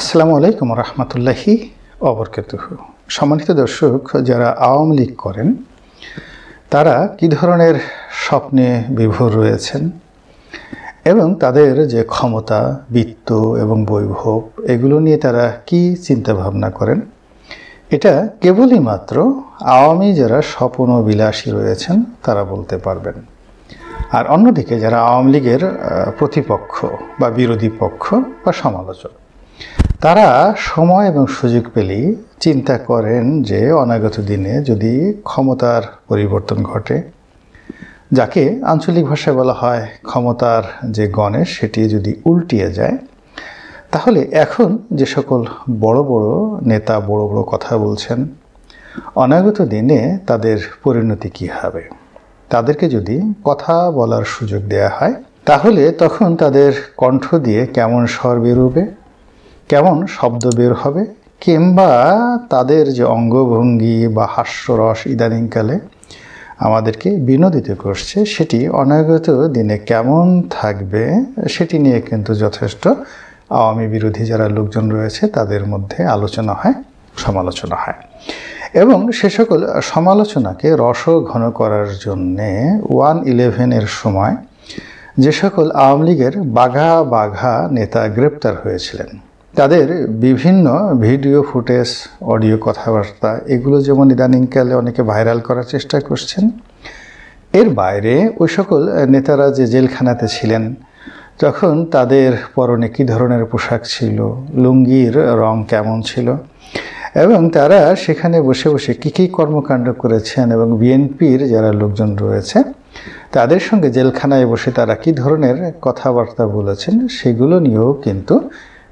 আসসালামু আলাইকুম রহমতুল্লাহি অবরকাতুহ সম্মানিত দর্শক যারা আওয়ামী লীগ করেন তারা কি ধরনের স্বপ্নে বিভোর রয়েছেন এবং তাদের যে ক্ষমতা বৃত্ত এবং বৈভব এগুলো নিয়ে তারা কি চিন্তা ভাবনা করেন এটা কেবলই মাত্র আওয়ামী যারা স্বপ্ন বিলাসী রয়েছেন তারা বলতে পারবেন আর অন্যদিকে যারা আওয়ামী লীগের প্রতিপক্ষ বা বিরোধী পক্ষ বা সমালোচক তারা সময় এবং সুযোগ পেলেই চিন্তা করেন যে অনাগত দিনে যদি ক্ষমতার পরিবর্তন ঘটে যাকে আঞ্চলিক ভাষায় বলা হয় ক্ষমতার যে গণেশ সেটি যদি উল্টিয়ে যায় তাহলে এখন যে সকল বড় বড় নেতা বড় বড় কথা বলছেন অনাগত দিনে তাদের পরিণতি কী হবে তাদেরকে যদি কথা বলার সুযোগ দেয়া হয় তাহলে তখন তাদের কণ্ঠ দিয়ে কেমন স্বর বেরোবে কেমন শব্দ বের হবে কিংবা তাদের যে অঙ্গভঙ্গি বা হাস্যরস ইদানিংকালে আমাদেরকে বিনোদিত করছে সেটি অনাগত দিনে কেমন থাকবে সেটি নিয়ে কিন্তু যথেষ্ট আওয়ামী বিরোধী যারা লোকজন রয়েছে তাদের মধ্যে আলোচনা হয় সমালোচনা হয় এবং সে সকল সমালোচনাকে রস ঘন করার জন্যে ওয়ান ইলেভেনের সময় যে সকল আওয়ামী লীগের বাঘা বাঘা নেতা গ্রেপ্তার হয়েছিলেন তাদের বিভিন্ন ভিডিও ফুটেজ অডিও কথাবার্তা এগুলো যেমন ইদানিংকালে অনেকে ভাইরাল করার চেষ্টা করছেন এর বাইরে ওই সকল নেতারা যে জেলখানাতে ছিলেন তখন তাদের পরনে কী ধরনের পোশাক ছিল লুঙ্গির রং কেমন ছিল এবং তারা সেখানে বসে বসে কী কী কর্মকাণ্ড করেছেন এবং বিএনপির যারা লোকজন রয়েছে তাদের সঙ্গে জেলখানায় বসে তারা কী ধরনের কথাবার্তা বলেছেন সেগুলো নিয়েও কিন্তু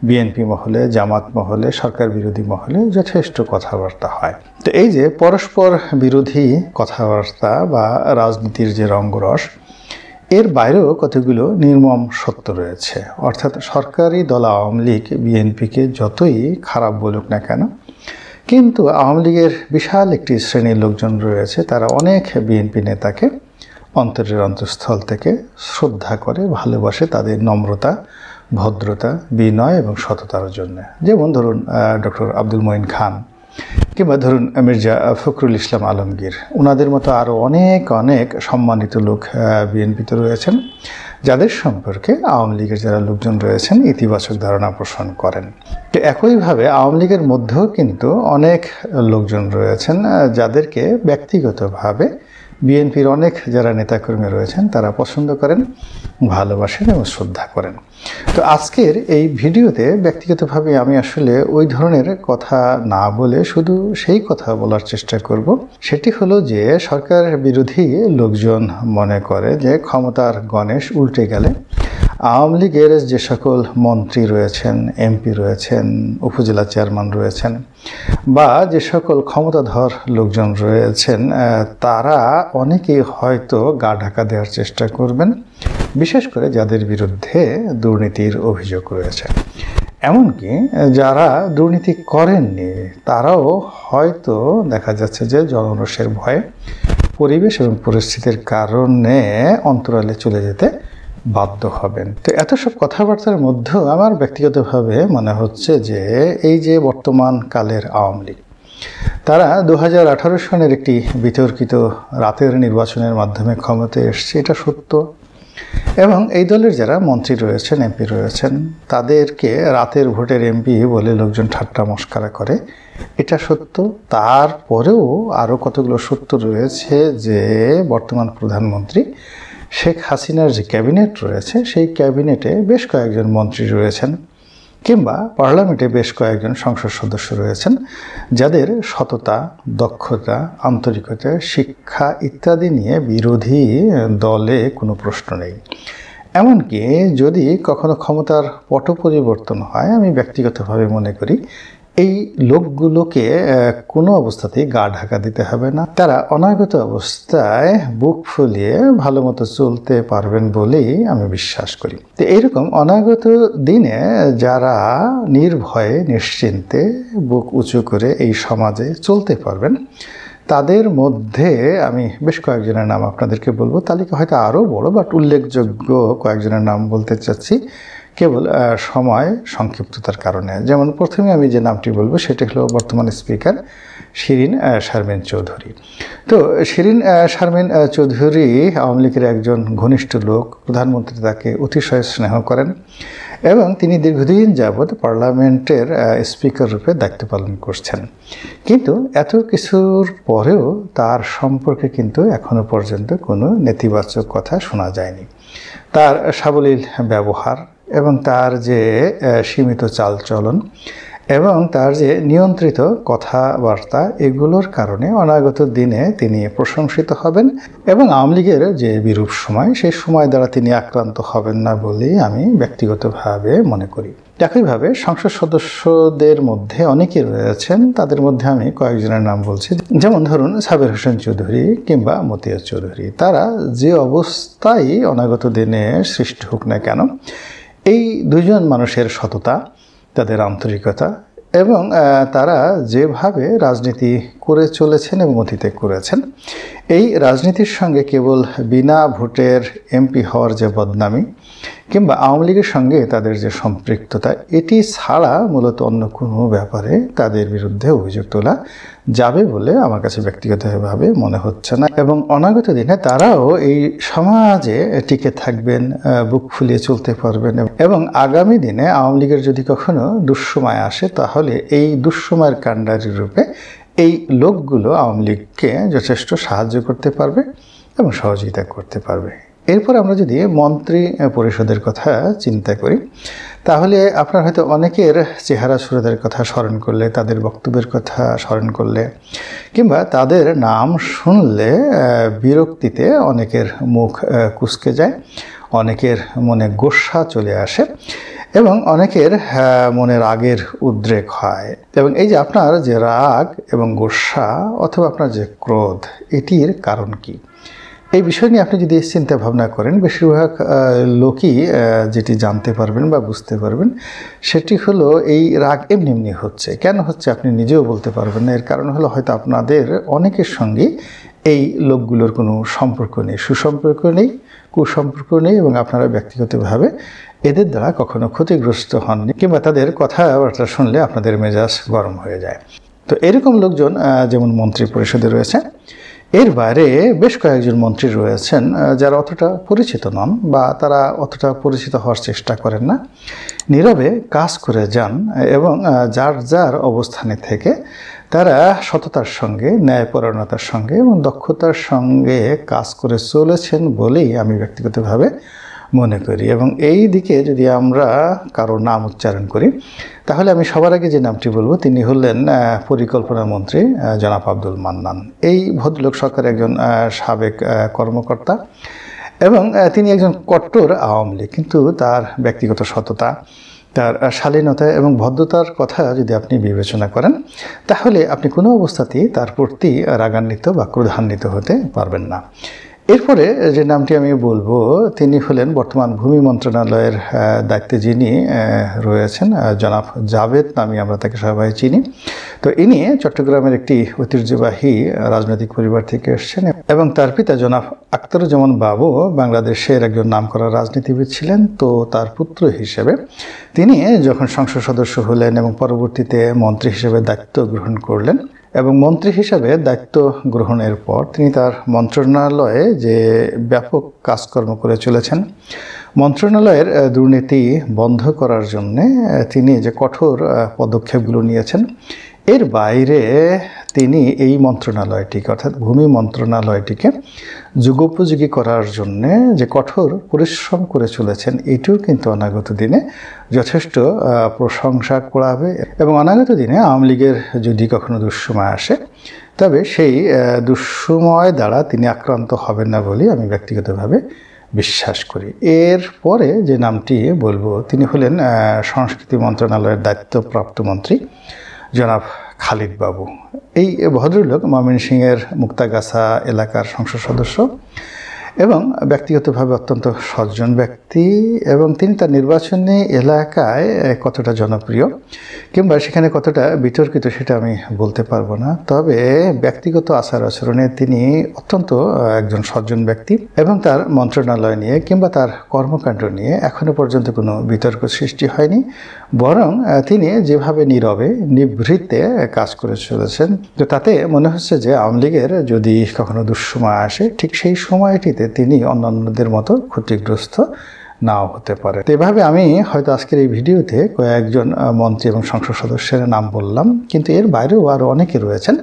বিএনপি মহলে জামাত মহলে সরকার বিরোধী মহলে যথেষ্ট কথাবার্তা হয় তো এই যে পরস্পর বিরোধী কথাবার্তা বা রাজনীতির যে রঙ্গরস এর বাইরেও কতগুলো নির্মম সত্য রয়েছে অর্থাৎ সরকারি দল আওয়ামী লীগ বিএনপিকে যতই খারাপ বলুক না কেন কিন্তু আওয়ামী লীগের বিশাল একটি শ্রেণীর লোকজন রয়েছে তারা অনেক বিএনপি নেতাকে অন্তরের অন্তঃস্থল থেকে শ্রদ্ধা করে ভালোবাসে তাদের নম্রতা ভদ্রতা বিনয় এবং সততার জন্য যেমন ধরুন ডক্টর আব্দুল মঈন খান কিংবা ধরুন মির্জা ফখরুল ইসলাম আলমগীর ওনাদের মতো আরও অনেক অনেক সম্মানিত লোক বিএনপিতে রয়েছেন যাদের সম্পর্কে আওয়ামী লীগের যারা লোকজন রয়েছেন ইতিবাচক ধারণা পোষণ করেন তো একইভাবে আওয়ামী লীগের মধ্যেও কিন্তু অনেক লোকজন রয়েছেন যাদেরকে ব্যক্তিগতভাবে বিএনপির অনেক যারা নেতাকর্মী রয়েছেন তারা পছন্দ করেন ভালোবাসেন এবং শ্রদ্ধা করেন তো আজকের এই ভিডিওতে ব্যক্তিগতভাবে আমি আসলে ওই ধরনের কথা না বলে শুধু সেই কথা বলার চেষ্টা করব সেটি হলো যে সরকার বিরোধী লোকজন মনে করে যে ক্ষমতার গণেশ উল্টে গেলে আওয়ামী লীগের যে সকল মন্ত্রী রয়েছেন এমপি রয়েছেন উপজেলা চেয়ারম্যান রয়েছেন বা যে সকল ক্ষমতাধর লোকজন রয়েছেন তারা অনেকেই হয়তো গা ঢাকা দেওয়ার চেষ্টা করবেন বিশেষ করে যাদের বিরুদ্ধে দুর্নীতির অভিযোগ রয়েছে এমনকি যারা দুর্নীতি করেননি তারাও হয়তো দেখা যাচ্ছে যে জনরসের ভয়ে পরিবেশ এবং পরিস্থিতির কারণে অন্তরালে চলে যেতে বাধ্য হবেন তো এত সব কথাবার্তার মধ্যেও আমার ব্যক্তিগতভাবে মনে হচ্ছে যে এই যে বর্তমান কালের আওয়ামী লীগ তারা দু হাজার সনের একটি বিতর্কিত রাতের নির্বাচনের মাধ্যমে ক্ষমতায় এসছে এটা সত্য এবং এই দলের যারা মন্ত্রী রয়েছেন এমপি রয়েছেন তাদেরকে রাতের ভোটের এমপি বলে লোকজন ঠাট্টা মস্কারা করে এটা সত্য তারপরেও আরও কতগুলো সত্য রয়েছে যে বর্তমান প্রধানমন্ত্রী শেখ হাসিনার যে ক্যাবিনেট রয়েছে সেই ক্যাবিনেটে বেশ কয়েকজন মন্ত্রী রয়েছেন কিংবা পার্লামেন্টে বেশ কয়েকজন সংসদ সদস্য রয়েছেন যাদের সততা দক্ষতা আন্তরিকতা শিক্ষা ইত্যাদি নিয়ে বিরোধী দলে কোনো প্রশ্ন নেই এমনকি যদি কখনো ক্ষমতার পট পরিবর্তন হয় আমি ব্যক্তিগতভাবে মনে করি এই লোকগুলোকে কোনো অবস্থাতেই গা ঢাকা দিতে হবে না তারা অনাগত অবস্থায় বুক ফুলিয়ে ভালো মতো চলতে পারবেন বলেই আমি বিশ্বাস করি তো এইরকম অনাগত দিনে যারা নির্ভয়ে নিশ্চিন্তে বুক উঁচু করে এই সমাজে চলতে পারবেন তাদের মধ্যে আমি বেশ কয়েকজনের নাম আপনাদেরকে বলবো তালিকা হয়তো আরও বড় বাট উল্লেখযোগ্য কয়েকজনের নাম বলতে চাচ্ছি কেবল সময় সংক্ষিপ্ততার কারণে যেমন প্রথমে আমি যে নামটি বলবো সেটি হলো বর্তমান স্পিকার শিরিন শারমিন চৌধুরী তো শিরিন শারমিন চৌধুরী আওয়ামী লীগের একজন ঘনিষ্ঠ লোক প্রধানমন্ত্রী তাকে অতিশয় স্নেহ করেন এবং তিনি দীর্ঘদিন যাবৎ পার্লামেন্টের স্পিকার রূপে দায়িত্ব পালন করছেন কিন্তু এত কিছুর পরেও তার সম্পর্কে কিন্তু এখনও পর্যন্ত কোনো নেতিবাচক কথা শোনা যায়নি তার সাবলীল ব্যবহার এবং তার যে সীমিত চালচলন এবং তার যে নিয়ন্ত্রিত কথাবার্তা এগুলোর কারণে অনাগত দিনে তিনি প্রশংসিত হবেন এবং আওয়ামী লীগের যে বিরূপ সময় সেই সময় দ্বারা তিনি আক্রান্ত হবেন না বলেই আমি ব্যক্তিগতভাবে মনে করি একইভাবে সংসদ সদস্যদের মধ্যে অনেকে রয়েছেন তাদের মধ্যে আমি কয়েকজনের নাম বলছি যেমন ধরুন সাবির হোসেন চৌধুরী কিংবা মতিয়া চৌধুরী তারা যে অবস্থায় অনাগত দিনে সৃষ্টি হোক না কেন এই দুজন মানুষের সততা তাদের আন্তরিকতা এবং তারা যেভাবে রাজনীতি করে চলেছেন এবং অতীতে করেছেন এই রাজনীতির সঙ্গে কেবল বিনা ভোটের এমপি হওয়ার যে বদনামি কিংবা আওয়ামী লীগের সঙ্গে তাদের যে সম্পৃক্ততা এটি ছাড়া মূলত অন্য কোনো ব্যাপারে তাদের বিরুদ্ধে অভিযোগ তোলা যাবে বলে আমার কাছে ব্যক্তিগতভাবে মনে হচ্ছে না এবং অনাগত দিনে তারাও এই সমাজে টিকে থাকবেন বুক ফুলিয়ে চলতে পারবেন এবং আগামী দিনে আওয়ামী লীগের যদি কখনো দুঃসময় আসে তাহলে এই দুঃসময়ের কাণ্ডারি রূপে এই লোকগুলো আওয়ামী লীগকে যথেষ্ট সাহায্য করতে পারবে এবং সহযোগিতা করতে পারবে এরপর আমরা যদি মন্ত্রী পরিষদের কথা চিন্তা করি তাহলে আপনার হয়তো অনেকের চেহারা সুরদের কথা স্মরণ করলে তাদের বক্তব্যের কথা স্মরণ করলে কিংবা তাদের নাম শুনলে বিরক্তিতে অনেকের মুখ কুসকে যায় অনেকের মনে গোসা চলে আসে এবং অনেকের মনে রাগের উদ্রেক হয় এবং এই যে আপনার যে রাগ এবং গোসা অথবা আপনার যে ক্রোধ এটির কারণ কী এই বিষয় নিয়ে আপনি যদি চিন্তা ভাবনা করেন বেশিরভাগ লোকই যেটি জানতে পারবেন বা বুঝতে পারবেন সেটি হলো এই রাগ এমনি এমনি হচ্ছে কেন হচ্ছে আপনি নিজেও বলতে পারবেন না এর কারণ হলো হয়তো আপনাদের অনেকের সঙ্গে এই লোকগুলোর কোনো সম্পর্ক নেই সুসম্পর্ক নেই কুসম্পর্ক নেই এবং আপনারা ব্যক্তিগতভাবে এদের দ্বারা কখনো ক্ষতিগ্রস্ত হননি কিংবা তাদের কথাবার্তা শুনলে আপনাদের মেজাজ গরম হয়ে যায় তো এরকম লোকজন যেমন মন্ত্রী পরিষদে রয়েছে এর বাইরে বেশ কয়েকজন মন্ত্রী রয়েছেন যারা অতটা পরিচিত নন বা তারা অতটা পরিচিত হওয়ার চেষ্টা করেন না নীরবে কাজ করে যান এবং যার যার অবস্থানে থেকে তারা সততার সঙ্গে ন্যায়পরায়ণতার সঙ্গে এবং দক্ষতার সঙ্গে কাজ করে চলেছেন বলেই আমি ব্যক্তিগতভাবে মনে করি এবং এই দিকে যদি আমরা কারো নাম উচ্চারণ করি তাহলে আমি সবার আগে যে নামটি বলবো তিনি হলেন পরিকল্পনা মন্ত্রী জনাব আব্দুল মান্নান এই ভদ্রলোক সরকারের একজন সাবেক কর্মকর্তা এবং তিনি একজন কট্টর আওয়ামী লীগ কিন্তু তার ব্যক্তিগত সততা তার শালীনতা এবং ভদ্রতার কথা যদি আপনি বিবেচনা করেন তাহলে আপনি কোনো অবস্থাতেই তার প্রতি রাগান্বিত বা ক্রোধান্বিত হতে পারবেন না এরপরে যে নামটি আমি বলবো তিনি হলেন বর্তমান ভূমি মন্ত্রণালয়ের দায়িত্বে যিনি রয়েছেন জনাব জাভেদ নামে আমরা তাকে সবাই চিনি তো ইনি চট্টগ্রামের একটি ঐতিহ্যবাহী রাজনৈতিক পরিবার থেকে এসছেন এবং তার পিতা জনাব আখতারুজ্জামান বাবু বাংলাদেশের একজন নামকরা রাজনীতিবিদ ছিলেন তো তার পুত্র হিসেবে তিনি যখন সংসদ সদস্য হলেন এবং পরবর্তীতে মন্ত্রী হিসেবে দায়িত্ব গ্রহণ করলেন এবং মন্ত্রী হিসাবে দায়িত্ব গ্রহণের পর তিনি তার মন্ত্রণালয়ে যে ব্যাপক কাজকর্ম করে চলেছেন মন্ত্রণালয়ের দুর্নীতি বন্ধ করার জন্যে তিনি যে কঠোর পদক্ষেপগুলো নিয়েছেন এর বাইরে তিনি এই মন্ত্রণালয়টিকে অর্থাৎ ভূমি মন্ত্রণালয়টিকে যুগোপযোগী করার জন্যে যে কঠোর পরিশ্রম করে চলেছেন এটিও কিন্তু অনাগত দিনে যথেষ্ট প্রশংসা করাবে এবং অনাগত দিনে আওয়ামী লীগের যদি কখনো দুঃসময় আসে তবে সেই দুঃসময় দ্বারা তিনি আক্রান্ত হবেন না বলে আমি ব্যক্তিগতভাবে বিশ্বাস করি এর পরে যে নামটি বলবো তিনি হলেন সংস্কৃতি মন্ত্রণালয়ের দায়িত্বপ্রাপ্ত মন্ত্রী জনাব খালিদ বাবু এই ভদ্রলোক সিংয়ের মুক্তাগাছা এলাকার সংসদ সদস্য এবং ব্যক্তিগতভাবে অত্যন্ত সজ্জন ব্যক্তি এবং তিনি তার নির্বাচনী এলাকায় কতটা জনপ্রিয় কিংবা সেখানে কতটা বিতর্কিত সেটা আমি বলতে পারবো না তবে ব্যক্তিগত আচার আচরণে তিনি অত্যন্ত একজন সজ্জন ব্যক্তি এবং তার মন্ত্রণালয় নিয়ে কিংবা তার কর্মকাণ্ড নিয়ে এখনও পর্যন্ত কোনো বিতর্ক সৃষ্টি হয়নি বরং তিনি যেভাবে নীরবে নিভৃতে কাজ করে চলেছেন তো তাতে মনে হচ্ছে যে আওয়ামী লীগের যদি কখনো দুঃসময় আসে ঠিক সেই সময়টিতে তিনি অন্যান্যদের মতো ক্ষতিগ্রস্ত নাও হতে পারে তো এভাবে আমি হয়তো আজকের এই ভিডিওতে কয়েকজন মন্ত্রী এবং সংসদ সদস্যের নাম বললাম কিন্তু এর বাইরেও আরও অনেকে রয়েছেন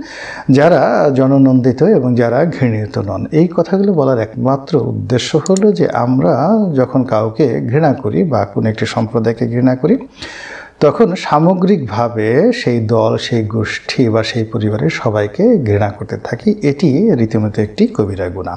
যারা জননন্দিত এবং যারা ঘৃণিত নন এই কথাগুলো বলার একমাত্র উদ্দেশ্য হলো যে আমরা যখন কাউকে ঘৃণা করি বা কোনো একটি সম্প্রদায়কে ঘৃণা করি তখন সামগ্রিকভাবে সেই দল সেই গোষ্ঠী বা সেই পরিবারের সবাইকে ঘৃণা করতে থাকি এটি রীতিমতো একটি কবিরা গুণা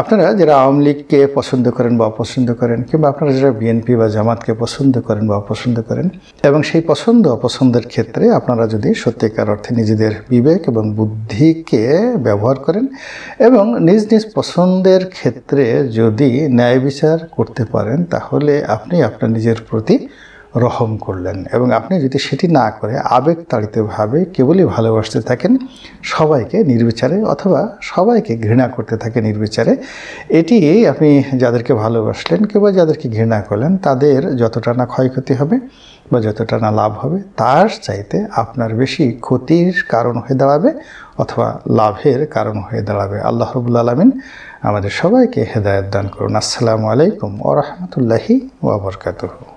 আপনারা যারা আওয়ামী লীগকে পছন্দ করেন বা অপছন্দ করেন কিংবা আপনারা যারা বিএনপি বা জামাতকে পছন্দ করেন বা অপছন্দ করেন এবং সেই পছন্দ অপছন্দের ক্ষেত্রে আপনারা যদি সত্যিকার অর্থে নিজেদের বিবেক এবং বুদ্ধিকে ব্যবহার করেন এবং নিজ নিজ পছন্দের ক্ষেত্রে যদি ন্যায় বিচার করতে পারেন তাহলে আপনি আপনার নিজের প্রতি রহম করলেন এবং আপনি যদি সেটি না করে আবেগ তাড়িতভাবে কেবলই ভালোবাসতে থাকেন সবাইকে নির্বিচারে অথবা সবাইকে ঘৃণা করতে থাকে নির্বিচারে এটি আপনি যাদেরকে ভালোবাসলেন কেবল যাদেরকে ঘৃণা করলেন তাদের যতটা না ক্ষয়ক্ষতি হবে বা যতটা না লাভ হবে তার চাইতে আপনার বেশি ক্ষতির কারণ হয়ে দাঁড়াবে অথবা লাভের কারণ হয়ে দাঁড়াবে আল্লাহ রবুল আলমিন আমাদের সবাইকে হেদায়ত দান করুন আসসালামু আলাইকুম ও রহমতুল্লাহি ওবরকাতহ